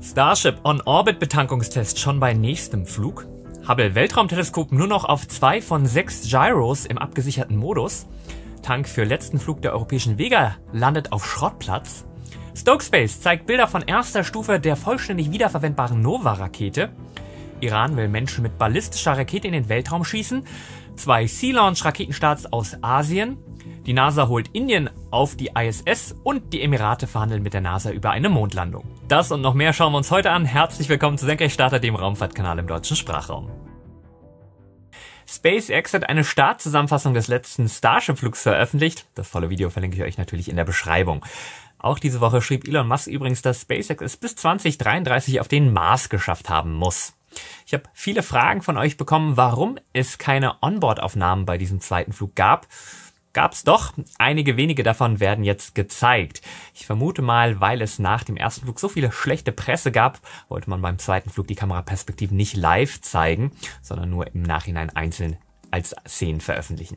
Starship On-Orbit-Betankungstest schon bei nächstem Flug? Hubble Weltraumteleskop nur noch auf zwei von sechs Gyros im abgesicherten Modus? Tank für letzten Flug der europäischen Vega landet auf Schrottplatz? Stokespace zeigt Bilder von erster Stufe der vollständig wiederverwendbaren Nova-Rakete. Iran will Menschen mit ballistischer Rakete in den Weltraum schießen. Zwei Sea-Launch-Raketenstarts aus Asien. Die NASA holt Indien auf die ISS und die Emirate verhandeln mit der NASA über eine Mondlandung. Das und noch mehr schauen wir uns heute an. Herzlich willkommen zu Senkrechtstarter, dem Raumfahrtkanal im deutschen Sprachraum. SpaceX hat eine Startzusammenfassung des letzten Starship-Flugs veröffentlicht. Das volle Video verlinke ich euch natürlich in der Beschreibung. Auch diese Woche schrieb Elon Musk übrigens, dass SpaceX es bis 2033 auf den Mars geschafft haben muss. Ich habe viele Fragen von euch bekommen, warum es keine Onboard-Aufnahmen bei diesem zweiten Flug gab gab's doch. Einige wenige davon werden jetzt gezeigt. Ich vermute mal, weil es nach dem ersten Flug so viele schlechte Presse gab, wollte man beim zweiten Flug die Kameraperspektiven nicht live zeigen, sondern nur im Nachhinein einzeln als Szenen veröffentlichen.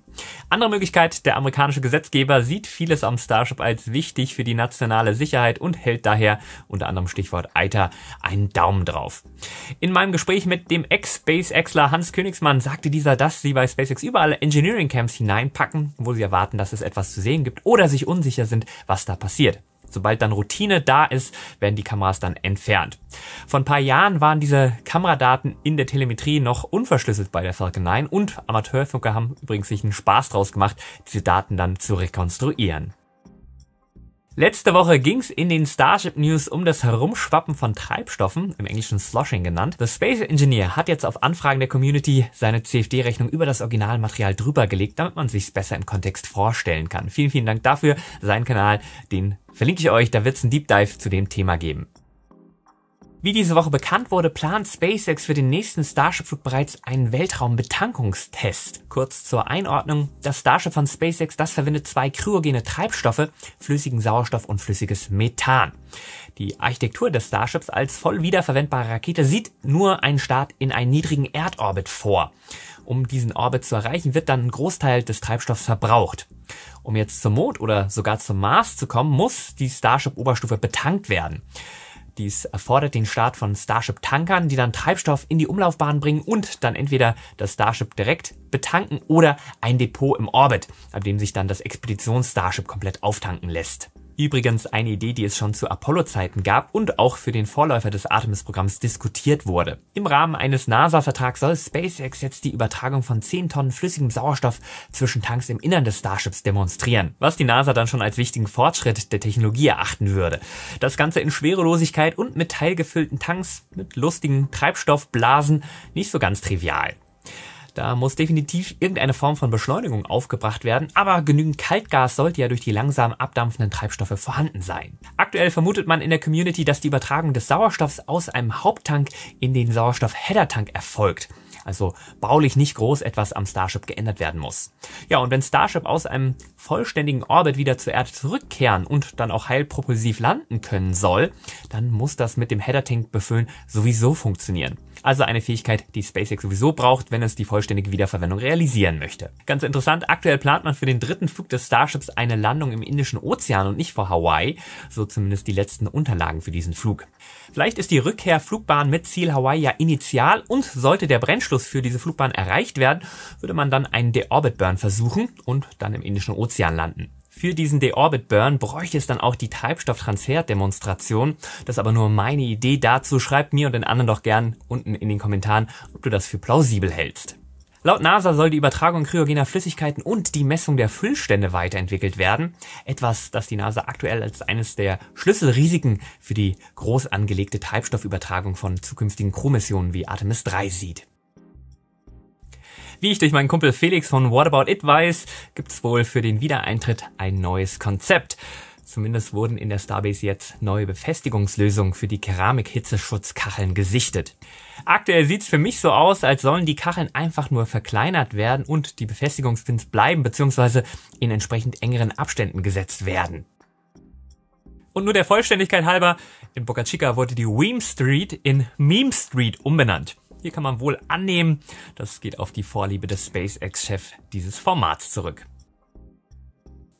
Andere Möglichkeit, der amerikanische Gesetzgeber sieht vieles am Starship als wichtig für die nationale Sicherheit und hält daher unter anderem Stichwort Eiter einen Daumen drauf. In meinem Gespräch mit dem Ex-SpaceXler Hans Königsmann sagte dieser, dass sie bei SpaceX überall Engineering Camps hineinpacken, wo sie erwarten, dass es etwas zu sehen gibt oder sich unsicher sind, was da passiert. Sobald dann Routine da ist, werden die Kameras dann entfernt. Vor ein paar Jahren waren diese Kameradaten in der Telemetrie noch unverschlüsselt bei der Falcon 9 und Amateurfunker haben übrigens sich einen Spaß draus gemacht, diese Daten dann zu rekonstruieren. Letzte Woche ging's in den Starship News um das Herumschwappen von Treibstoffen, im Englischen Sloshing genannt. The Space Engineer hat jetzt auf Anfragen der Community seine CFD-Rechnung über das Originalmaterial drüber gelegt, damit man sich's besser im Kontext vorstellen kann. Vielen, vielen Dank dafür. Seinen Kanal, den verlinke ich euch, da wird's einen Deep Dive zu dem Thema geben. Wie diese Woche bekannt wurde, plant SpaceX für den nächsten Starship-Flug bereits einen Weltraumbetankungstest. Kurz zur Einordnung, das Starship von SpaceX, das verwendet zwei kryogene Treibstoffe, flüssigen Sauerstoff und flüssiges Methan. Die Architektur des Starships als voll wiederverwendbare Rakete sieht nur einen Start in einen niedrigen Erdorbit vor. Um diesen Orbit zu erreichen, wird dann ein Großteil des Treibstoffs verbraucht. Um jetzt zum Mond oder sogar zum Mars zu kommen, muss die Starship-Oberstufe betankt werden. Dies erfordert den Start von Starship-Tankern, die dann Treibstoff in die Umlaufbahn bringen und dann entweder das Starship direkt betanken oder ein Depot im Orbit, ab dem sich dann das Expeditions-Starship komplett auftanken lässt. Übrigens eine Idee, die es schon zu Apollo-Zeiten gab und auch für den Vorläufer des Artemis-Programms diskutiert wurde. Im Rahmen eines NASA-Vertrags soll SpaceX jetzt die Übertragung von 10 Tonnen flüssigem Sauerstoff zwischen Tanks im Innern des Starships demonstrieren, was die NASA dann schon als wichtigen Fortschritt der Technologie erachten würde. Das Ganze in Schwerelosigkeit und mit teilgefüllten Tanks mit lustigen Treibstoffblasen, nicht so ganz trivial. Da muss definitiv irgendeine Form von Beschleunigung aufgebracht werden, aber genügend Kaltgas sollte ja durch die langsam abdampfenden Treibstoffe vorhanden sein. Aktuell vermutet man in der Community, dass die Übertragung des Sauerstoffs aus einem Haupttank in den Sauerstoff-Header-Tank erfolgt. Also baulich nicht groß etwas am Starship geändert werden muss. Ja, und wenn Starship aus einem vollständigen Orbit wieder zur Erde zurückkehren und dann auch heilpropulsiv landen können soll, dann muss das mit dem Header-Tank befüllen sowieso funktionieren also eine Fähigkeit, die SpaceX sowieso braucht, wenn es die vollständige Wiederverwendung realisieren möchte. Ganz interessant, aktuell plant man für den dritten Flug des Starships eine Landung im Indischen Ozean und nicht vor Hawaii, so zumindest die letzten Unterlagen für diesen Flug. Vielleicht ist die Rückkehrflugbahn mit Ziel Hawaii ja initial und sollte der Brennschluss für diese Flugbahn erreicht werden, würde man dann einen Deorbit Burn versuchen und dann im Indischen Ozean landen. Für diesen Deorbit Burn bräuchte es dann auch die Treibstofftransfer-Demonstration. Das ist aber nur meine Idee dazu. Schreib mir und den anderen doch gern unten in den Kommentaren, ob du das für plausibel hältst. Laut NASA soll die Übertragung kryogener Flüssigkeiten und die Messung der Füllstände weiterentwickelt werden. Etwas, das die NASA aktuell als eines der Schlüsselrisiken für die groß angelegte Treibstoffübertragung von zukünftigen Crewmissionen wie Artemis 3 sieht. Wie ich durch meinen Kumpel Felix von What About It weiß, gibt's wohl für den Wiedereintritt ein neues Konzept. Zumindest wurden in der Starbase jetzt neue Befestigungslösungen für die Keramik-Hitzeschutzkacheln gesichtet. Aktuell sieht's für mich so aus, als sollen die Kacheln einfach nur verkleinert werden und die Befestigungspins bleiben bzw. in entsprechend engeren Abständen gesetzt werden. Und nur der Vollständigkeit halber, in Boca Chica wurde die Weem Street in Meme Street umbenannt. Hier kann man wohl annehmen, das geht auf die Vorliebe des SpaceX-Chefs dieses Formats zurück.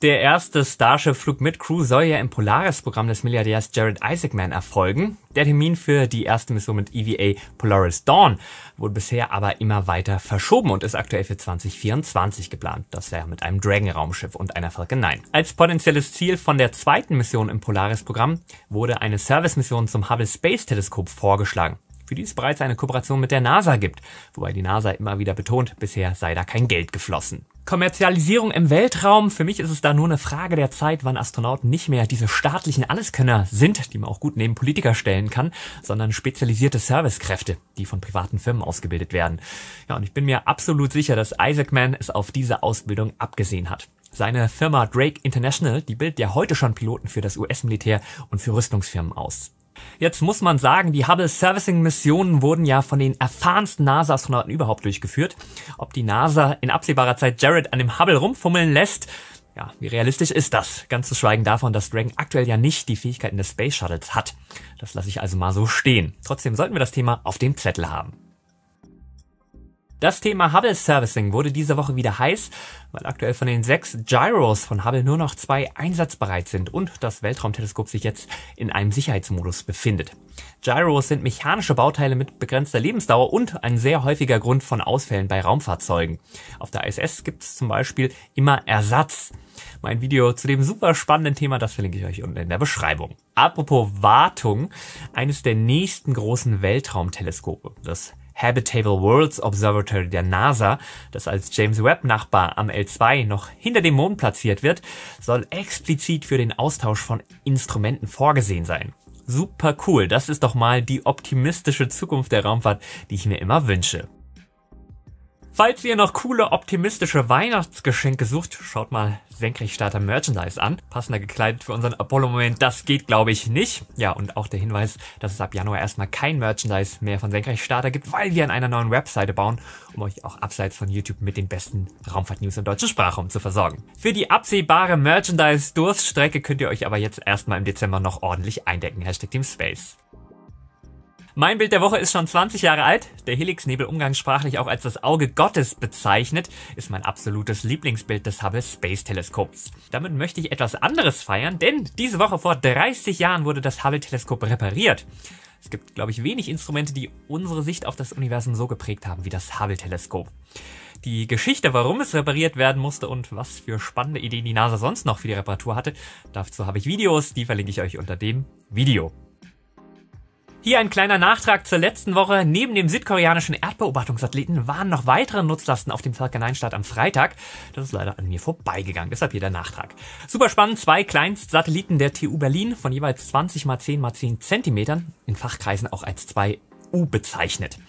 Der erste Starship-Flug mit Crew soll ja im Polaris-Programm des Milliardärs Jared Isaacman erfolgen. Der Termin für die erste Mission mit EVA Polaris Dawn wurde bisher aber immer weiter verschoben und ist aktuell für 2024 geplant. Das wäre mit einem Dragon-Raumschiff und einer Falcon 9. Als potenzielles Ziel von der zweiten Mission im Polaris-Programm wurde eine Service-Mission zum Hubble Space Teleskop vorgeschlagen für die es bereits eine Kooperation mit der NASA gibt, wobei die NASA immer wieder betont, bisher sei da kein Geld geflossen. Kommerzialisierung im Weltraum, für mich ist es da nur eine Frage der Zeit, wann Astronauten nicht mehr diese staatlichen Alleskönner sind, die man auch gut neben Politiker stellen kann, sondern spezialisierte Servicekräfte, die von privaten Firmen ausgebildet werden. Ja, und ich bin mir absolut sicher, dass Isaac Mann es auf diese Ausbildung abgesehen hat. Seine Firma Drake International, die bildet ja heute schon Piloten für das US-Militär und für Rüstungsfirmen aus. Jetzt muss man sagen, die Hubble Servicing Missionen wurden ja von den erfahrensten NASA-Astronauten überhaupt durchgeführt. Ob die NASA in absehbarer Zeit Jared an dem Hubble rumfummeln lässt, ja, wie realistisch ist das? Ganz zu schweigen davon, dass Dragon aktuell ja nicht die Fähigkeiten des Space Shuttles hat. Das lasse ich also mal so stehen. Trotzdem sollten wir das Thema auf dem Zettel haben. Das Thema Hubble Servicing wurde diese Woche wieder heiß, weil aktuell von den sechs Gyros von Hubble nur noch zwei einsatzbereit sind und das Weltraumteleskop sich jetzt in einem Sicherheitsmodus befindet. Gyros sind mechanische Bauteile mit begrenzter Lebensdauer und ein sehr häufiger Grund von Ausfällen bei Raumfahrzeugen. Auf der ISS gibt es zum Beispiel immer Ersatz. Mein Video zu dem super spannenden Thema, das verlinke ich euch unten in der Beschreibung. Apropos Wartung, eines der nächsten großen Weltraumteleskope, das Habitable Worlds Observatory der NASA, das als James Webb-Nachbar am L2 noch hinter dem Mond platziert wird, soll explizit für den Austausch von Instrumenten vorgesehen sein. Super cool, das ist doch mal die optimistische Zukunft der Raumfahrt, die ich mir immer wünsche. Falls ihr noch coole, optimistische Weihnachtsgeschenke sucht, schaut mal Senkrechtstarter Merchandise an. Passender gekleidet für unseren Apollo-Moment, das geht glaube ich nicht. Ja, und auch der Hinweis, dass es ab Januar erstmal kein Merchandise mehr von Senkrechtstarter gibt, weil wir an einer neuen Webseite bauen, um euch auch abseits von YouTube mit den besten Raumfahrt-News in deutscher Sprachraum zu versorgen. Für die absehbare Merchandise-Durststrecke könnt ihr euch aber jetzt erstmal im Dezember noch ordentlich eindecken. Hashtag Team Space. Mein Bild der Woche ist schon 20 Jahre alt. Der Helixnebel, umgangssprachlich auch als das Auge Gottes bezeichnet, ist mein absolutes Lieblingsbild des Hubble Space Teleskops. Damit möchte ich etwas anderes feiern, denn diese Woche vor 30 Jahren wurde das Hubble Teleskop repariert. Es gibt, glaube ich, wenig Instrumente, die unsere Sicht auf das Universum so geprägt haben wie das Hubble-Teleskop. Die Geschichte, warum es repariert werden musste und was für spannende Ideen die NASA sonst noch für die Reparatur hatte, dazu habe ich Videos, die verlinke ich euch unter dem Video. Hier ein kleiner Nachtrag zur letzten Woche. Neben dem südkoreanischen Erdbeobachtungssatelliten waren noch weitere Nutzlasten auf dem Falcon 9 Start am Freitag. Das ist leider an mir vorbeigegangen, deshalb hier der Nachtrag. Super spannend, zwei Kleinstsatelliten der TU Berlin von jeweils 20 x 10 x 10 Zentimetern, in Fachkreisen auch als zwei U bezeichnet.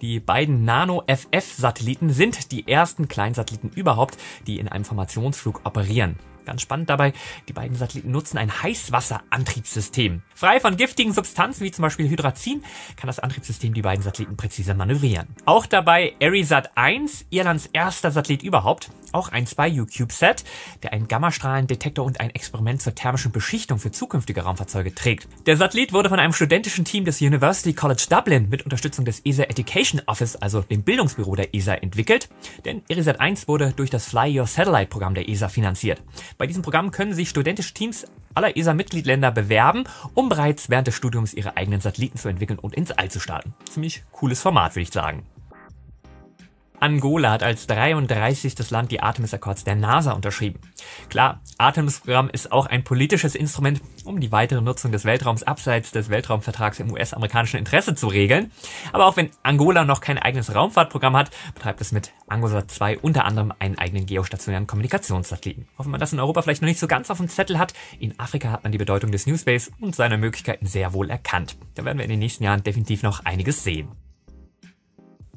Die beiden Nano-FF-Satelliten sind die ersten Kleinsatelliten überhaupt, die in einem Formationsflug operieren. Ganz spannend dabei, die beiden Satelliten nutzen ein Heißwasserantriebssystem. Frei von giftigen Substanzen wie zum Beispiel Hydrazin kann das Antriebssystem die beiden Satelliten präziser manövrieren. Auch dabei Erisat 1, Irlands erster Satellit überhaupt, auch eins bei UCubeSat, der einen Gammastrahlendetektor und ein Experiment zur thermischen Beschichtung für zukünftige Raumfahrzeuge trägt. Der Satellit wurde von einem studentischen Team des University College Dublin mit Unterstützung des ESA Education Office, also dem Bildungsbüro der ESA, entwickelt, denn Erisat 1 wurde durch das Fly Your Satellite Programm der ESA finanziert. Bei diesem Programm können sich studentische Teams aller ESA-Mitgliedländer bewerben, um bereits während des Studiums ihre eigenen Satelliten zu entwickeln und ins All zu starten. Ziemlich cooles Format, würde ich sagen. Angola hat als 33. Land die Artemis-Akkords der NASA unterschrieben. Klar, Artemis-Programm ist auch ein politisches Instrument, um die weitere Nutzung des Weltraums abseits des Weltraumvertrags im US-amerikanischen Interesse zu regeln. Aber auch wenn Angola noch kein eigenes Raumfahrtprogramm hat, betreibt es mit Angosat 2 unter anderem einen eigenen geostationären Kommunikationssatelliten. Auch wenn man das in Europa vielleicht noch nicht so ganz auf dem Zettel hat, in Afrika hat man die Bedeutung des New Space und seiner Möglichkeiten sehr wohl erkannt. Da werden wir in den nächsten Jahren definitiv noch einiges sehen.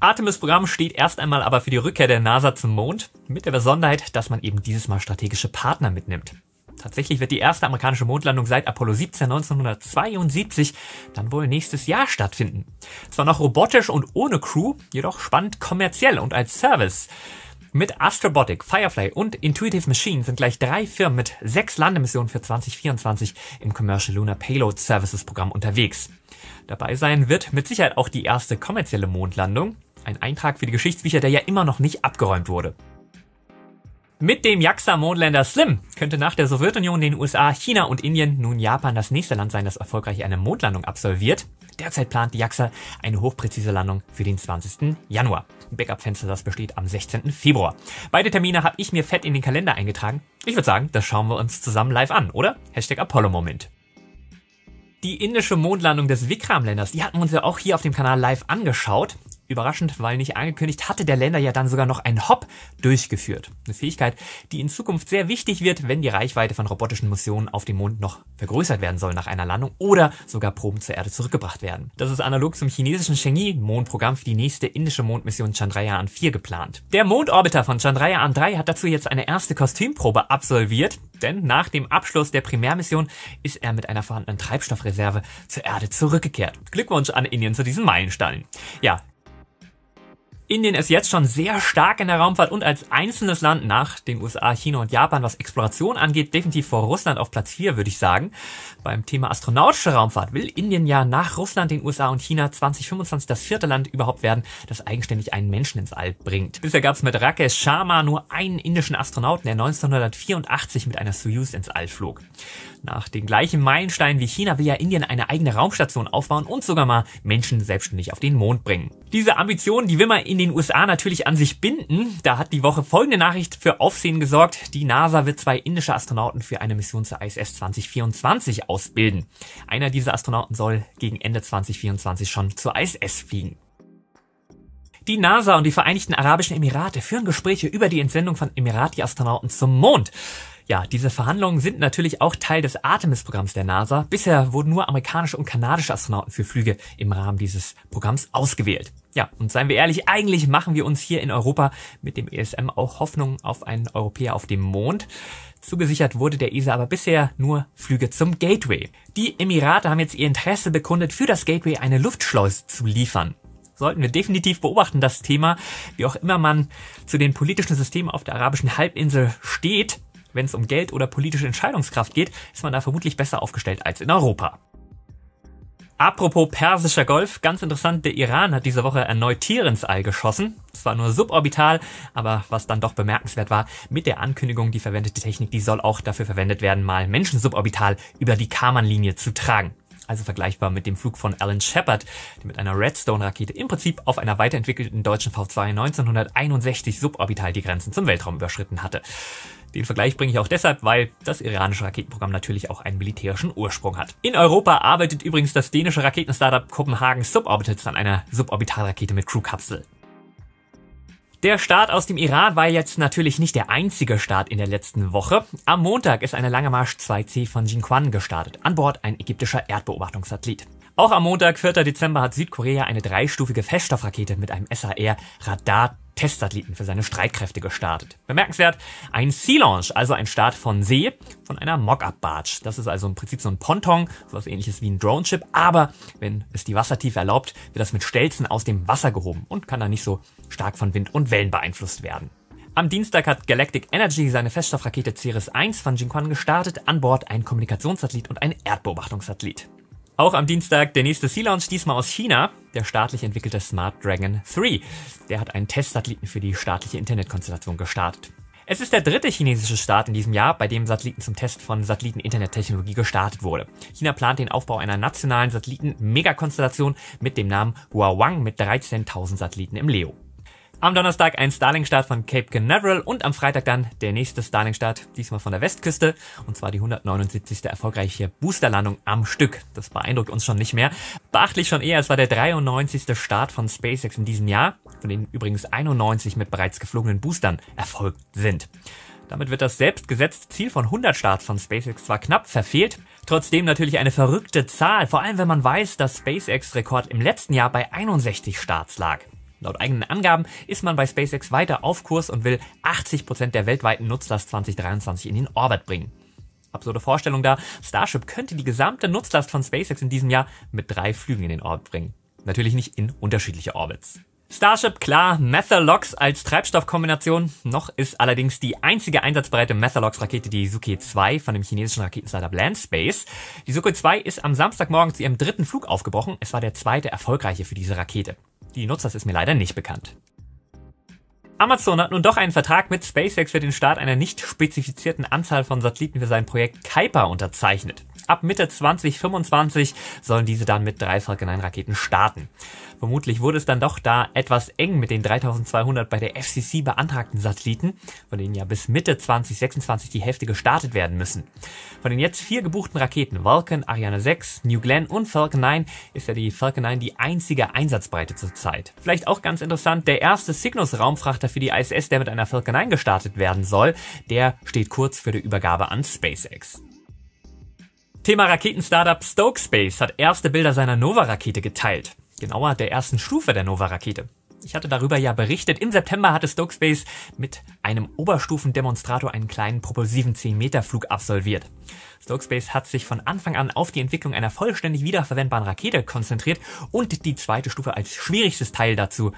Artemis-Programm steht erst einmal aber für die Rückkehr der NASA zum Mond, mit der Besonderheit, dass man eben dieses Mal strategische Partner mitnimmt. Tatsächlich wird die erste amerikanische Mondlandung seit Apollo 17 1972 dann wohl nächstes Jahr stattfinden. Zwar noch robotisch und ohne Crew, jedoch spannend kommerziell und als Service. Mit Astrobotic, Firefly und Intuitive Machine sind gleich drei Firmen mit sechs Landemissionen für 2024 im Commercial Lunar Payload Services Programm unterwegs. Dabei sein wird mit Sicherheit auch die erste kommerzielle Mondlandung. Ein Eintrag für die Geschichtsbücher, der ja immer noch nicht abgeräumt wurde. Mit dem Jaxa Mondlander Slim könnte nach der Sowjetunion, den USA, China und Indien nun Japan das nächste Land sein, das erfolgreich eine Mondlandung absolviert. Derzeit plant die Jaxa eine hochpräzise Landung für den 20. Januar. Backup-Fenster, das besteht am 16. Februar. Beide Termine habe ich mir fett in den Kalender eingetragen. Ich würde sagen, das schauen wir uns zusammen live an, oder? Hashtag Apollo-Moment. Die indische Mondlandung des Vikram-Länders, die hatten wir uns ja auch hier auf dem Kanal live angeschaut. Überraschend, weil nicht angekündigt, hatte der Länder ja dann sogar noch einen Hop durchgeführt. Eine Fähigkeit, die in Zukunft sehr wichtig wird, wenn die Reichweite von robotischen Missionen auf dem Mond noch vergrößert werden soll nach einer Landung oder sogar Proben zur Erde zurückgebracht werden. Das ist analog zum chinesischen Shenyi mondprogramm für die nächste indische Mondmission Chandrayaan 4 geplant. Der Mondorbiter von Chandrayaan 3 hat dazu jetzt eine erste Kostümprobe absolviert, denn nach dem Abschluss der Primärmission ist er mit einer vorhandenen Treibstoffreserve zur Erde zurückgekehrt. Glückwunsch an Indien zu diesem Meilenstein. Ja, Indien ist jetzt schon sehr stark in der Raumfahrt und als einzelnes Land nach den USA, China und Japan, was Exploration angeht, definitiv vor Russland auf Platz 4, würde ich sagen. Beim Thema astronautische Raumfahrt will Indien ja nach Russland, den USA und China 2025 das vierte Land überhaupt werden, das eigenständig einen Menschen ins All bringt. Bisher gab es mit Rakesh Sharma nur einen indischen Astronauten, der 1984 mit einer Soyuz ins All flog. Nach den gleichen Meilensteinen wie China will ja Indien eine eigene Raumstation aufbauen und sogar mal Menschen selbstständig auf den Mond bringen. Diese Ambitionen, die will man in den USA natürlich an sich binden. Da hat die Woche folgende Nachricht für Aufsehen gesorgt. Die NASA wird zwei indische Astronauten für eine Mission zur ISS 2024 ausbilden. Einer dieser Astronauten soll gegen Ende 2024 schon zur ISS fliegen. Die NASA und die Vereinigten Arabischen Emirate führen Gespräche über die Entsendung von Emirati-Astronauten zum Mond. Ja, diese Verhandlungen sind natürlich auch Teil des Artemis-Programms der NASA. Bisher wurden nur amerikanische und kanadische Astronauten für Flüge im Rahmen dieses Programms ausgewählt. Ja, und seien wir ehrlich, eigentlich machen wir uns hier in Europa mit dem ESM auch Hoffnung auf einen Europäer auf dem Mond. Zugesichert wurde der ESA aber bisher nur Flüge zum Gateway. Die Emirate haben jetzt ihr Interesse bekundet, für das Gateway eine Luftschleuse zu liefern sollten wir definitiv beobachten, das Thema, wie auch immer man zu den politischen Systemen auf der arabischen Halbinsel steht wenn es um Geld oder politische Entscheidungskraft geht, ist man da vermutlich besser aufgestellt als in Europa. Apropos persischer Golf, ganz interessant, der Iran hat diese Woche erneut Tier ins All geschossen. Zwar nur suborbital, aber was dann doch bemerkenswert war, mit der Ankündigung, die verwendete Technik, die soll auch dafür verwendet werden, mal Menschen suborbital über die Karman-Linie zu tragen. Also vergleichbar mit dem Flug von Alan Shepard, der mit einer Redstone-Rakete im Prinzip auf einer weiterentwickelten deutschen V2 1961 suborbital die Grenzen zum Weltraum überschritten hatte. Den Vergleich bringe ich auch deshalb, weil das iranische Raketenprogramm natürlich auch einen militärischen Ursprung hat. In Europa arbeitet übrigens das dänische Raketen-Startup Copenhagen Suborbitals an einer Suborbitalrakete mit Crewkapsel. Der Start aus dem Iran war jetzt natürlich nicht der einzige Start in der letzten Woche. Am Montag ist eine Lange Marsch 2C von Jinquan gestartet, an Bord ein ägyptischer Erdbeobachtungssatellit. Auch am Montag, 4. Dezember, hat Südkorea eine dreistufige Feststoffrakete mit einem SAR-Radar Testathleten für seine Streitkräfte gestartet. Bemerkenswert, ein Sea Launch, also ein Start von See, von einer Mock-Up-Barge. Das ist also im Prinzip so ein Ponton, so was ähnliches wie ein Drone-Chip, aber wenn es die Wassertiefe erlaubt, wird das mit Stelzen aus dem Wasser gehoben und kann dann nicht so stark von Wind und Wellen beeinflusst werden. Am Dienstag hat Galactic Energy seine Feststoffrakete Ceres 1 von Jinquan gestartet, an Bord ein Kommunikationssatellit und ein Erdbeobachtungssatellit. Auch am Dienstag der nächste Sea-Launch, diesmal aus China, der staatlich entwickelte Smart Dragon 3. Der hat einen Testsatelliten für die staatliche Internetkonstellation gestartet. Es ist der dritte chinesische Start in diesem Jahr, bei dem Satelliten zum Test von Satelliten-Internettechnologie gestartet wurde. China plant den Aufbau einer nationalen Satelliten-Megakonstellation mit dem Namen Huawang mit 13.000 Satelliten im Leo. Am Donnerstag ein Starling-Start von Cape Canaveral und am Freitag dann der nächste Starling-Start, diesmal von der Westküste, und zwar die 179. erfolgreiche Boosterlandung am Stück. Das beeindruckt uns schon nicht mehr. Beachtlich schon eher, es war der 93. Start von SpaceX in diesem Jahr, von dem übrigens 91 mit bereits geflogenen Boostern erfolgt sind. Damit wird das selbstgesetzte Ziel von 100 Starts von SpaceX zwar knapp verfehlt, trotzdem natürlich eine verrückte Zahl, vor allem wenn man weiß, dass SpaceX Rekord im letzten Jahr bei 61 Starts lag. Laut eigenen Angaben ist man bei SpaceX weiter auf Kurs und will 80% Prozent der weltweiten Nutzlast 2023 in den Orbit bringen. Absurde Vorstellung da, Starship könnte die gesamte Nutzlast von SpaceX in diesem Jahr mit drei Flügen in den Orbit bringen. Natürlich nicht in unterschiedliche Orbits. Starship klar, Methalox als Treibstoffkombination. Noch ist allerdings die einzige einsatzbereite Methalox-Rakete die Suki 2 von dem chinesischen Raketenstartup Landspace. Die Suki 2 ist am Samstagmorgen zu ihrem dritten Flug aufgebrochen. Es war der zweite erfolgreiche für diese Rakete die Nutzers ist mir leider nicht bekannt. Amazon hat nun doch einen Vertrag mit SpaceX für den Start einer nicht spezifizierten Anzahl von Satelliten für sein Projekt Kuiper unterzeichnet. Ab Mitte 2025 sollen diese dann mit drei Falcon 9 Raketen starten. Vermutlich wurde es dann doch da etwas eng mit den 3200 bei der FCC beantragten Satelliten, von denen ja bis Mitte 2026 die Hälfte gestartet werden müssen. Von den jetzt vier gebuchten Raketen Vulcan, Ariane 6, New Glenn und Falcon 9 ist ja die Falcon 9 die einzige Einsatzbreite zurzeit. Vielleicht auch ganz interessant, der erste Cygnus-Raumfrachter für die ISS, der mit einer Falcon 9 gestartet werden soll, der steht kurz für die Übergabe an SpaceX. Thema Raketen-Startup Stoke Space hat erste Bilder seiner Nova-Rakete geteilt. Genauer der ersten Stufe der Nova-Rakete. Ich hatte darüber ja berichtet. Im September hatte Stokespace mit einem Oberstufendemonstrator einen kleinen propulsiven 10-Meter-Flug absolviert. Stokespace hat sich von Anfang an auf die Entwicklung einer vollständig wiederverwendbaren Rakete konzentriert und die zweite Stufe als schwierigstes Teil dazu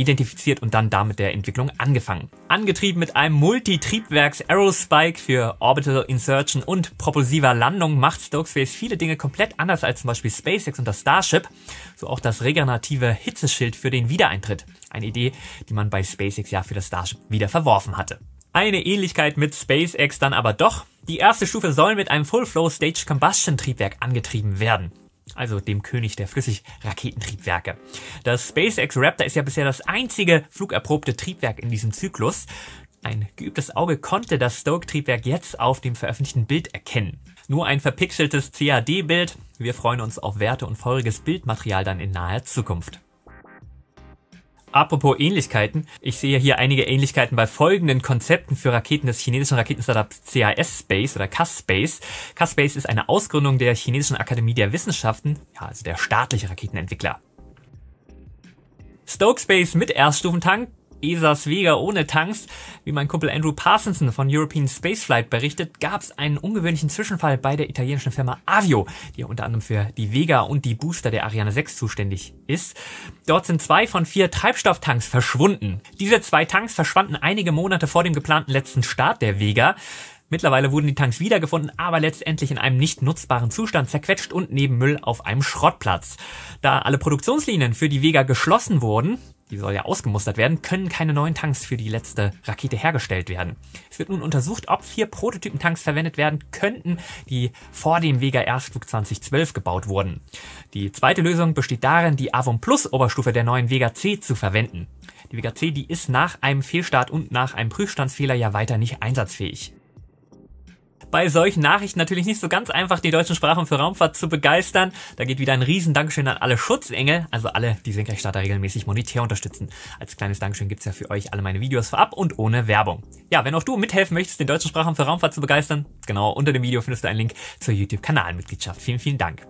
identifiziert und dann damit der Entwicklung angefangen. Angetrieben mit einem Multitriebwerks Aerospike für Orbital Insertion und propulsiver Landung macht Stokespace viele Dinge komplett anders als zum Beispiel SpaceX und das Starship, so auch das regenerative Hitzeschild für den Wiedereintritt. Eine Idee, die man bei SpaceX ja für das Starship wieder verworfen hatte. Eine Ähnlichkeit mit SpaceX dann aber doch. Die erste Stufe soll mit einem Full-Flow-Stage-Combustion-Triebwerk angetrieben werden also dem König der Flüssigraketentriebwerke. Das SpaceX Raptor ist ja bisher das einzige flugerprobte Triebwerk in diesem Zyklus. Ein geübtes Auge konnte das Stoke-Triebwerk jetzt auf dem veröffentlichten Bild erkennen. Nur ein verpixeltes CAD-Bild. Wir freuen uns auf Werte und feuriges Bildmaterial dann in naher Zukunft. Apropos Ähnlichkeiten, ich sehe hier einige Ähnlichkeiten bei folgenden Konzepten für Raketen des chinesischen Raketenstartups CAS Space oder CAS Space. CAS Space ist eine Ausgründung der chinesischen Akademie der Wissenschaften, ja, also der staatliche Raketenentwickler. Stoke Space mit Erststufentank ESAs Vega ohne Tanks. Wie mein Kumpel Andrew Parsonson von European Spaceflight berichtet, gab es einen ungewöhnlichen Zwischenfall bei der italienischen Firma Avio, die unter anderem für die Vega und die Booster der Ariane 6 zuständig ist. Dort sind zwei von vier Treibstofftanks verschwunden. Diese zwei Tanks verschwanden einige Monate vor dem geplanten letzten Start der Vega. Mittlerweile wurden die Tanks wiedergefunden, aber letztendlich in einem nicht nutzbaren Zustand zerquetscht und neben Müll auf einem Schrottplatz. Da alle Produktionslinien für die Vega geschlossen wurden, die soll ja ausgemustert werden, können keine neuen Tanks für die letzte Rakete hergestellt werden. Es wird nun untersucht, ob vier Prototypentanks verwendet werden könnten, die vor dem Vega Erstflug 2012 gebaut wurden. Die zweite Lösung besteht darin, die Avon Plus Oberstufe der neuen Vega C zu verwenden. Die Vega C, die ist nach einem Fehlstart und nach einem Prüfstandsfehler ja weiter nicht einsatzfähig bei solchen Nachrichten natürlich nicht so ganz einfach, die deutschen Sprachen für Raumfahrt zu begeistern. Da geht wieder ein riesen Dankeschön an alle Schutzengel, also alle, die Senkrechtstarter regelmäßig monetär unterstützen. Als kleines Dankeschön gibt's ja für euch alle meine Videos vorab und ohne Werbung. Ja, wenn auch du mithelfen möchtest, den deutschen Sprachen für Raumfahrt zu begeistern, genau, unter dem Video findest du einen Link zur YouTube-Kanalmitgliedschaft. Vielen, vielen Dank.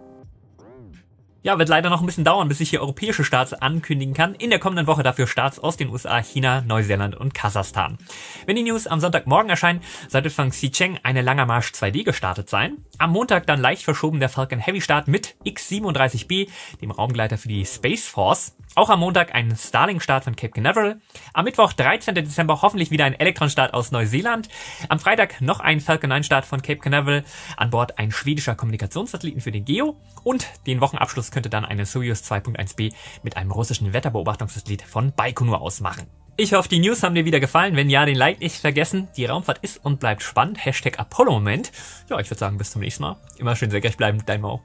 Ja, wird leider noch ein bisschen dauern, bis ich hier europäische Starts ankündigen kann. In der kommenden Woche dafür Starts aus den USA, China, Neuseeland und Kasachstan. Wenn die News am Sonntagmorgen erscheinen, sollte von Xicheng eine Langer Marsch 2D gestartet sein. Am Montag dann leicht verschoben der Falcon Heavy Start mit X-37B, dem Raumgleiter für die Space Force. Auch am Montag ein starlink start von Cape Canaveral. Am Mittwoch, 13. Dezember, hoffentlich wieder ein Elektron-Start aus Neuseeland. Am Freitag noch ein Falcon 9-Start von Cape Canaveral. An Bord ein schwedischer Kommunikationssatelliten für den Geo. Und den Wochenabschluss könnte dann eine Soyuz 2.1b mit einem russischen Wetterbeobachtungssatellit von Baikonur ausmachen. Ich hoffe, die News haben dir wieder gefallen. Wenn ja, den Like nicht vergessen. Die Raumfahrt ist und bleibt spannend. Hashtag Apollo-Moment. Ja, ich würde sagen, bis zum nächsten Mal. Immer schön senkrecht bleiben. Dein Mo.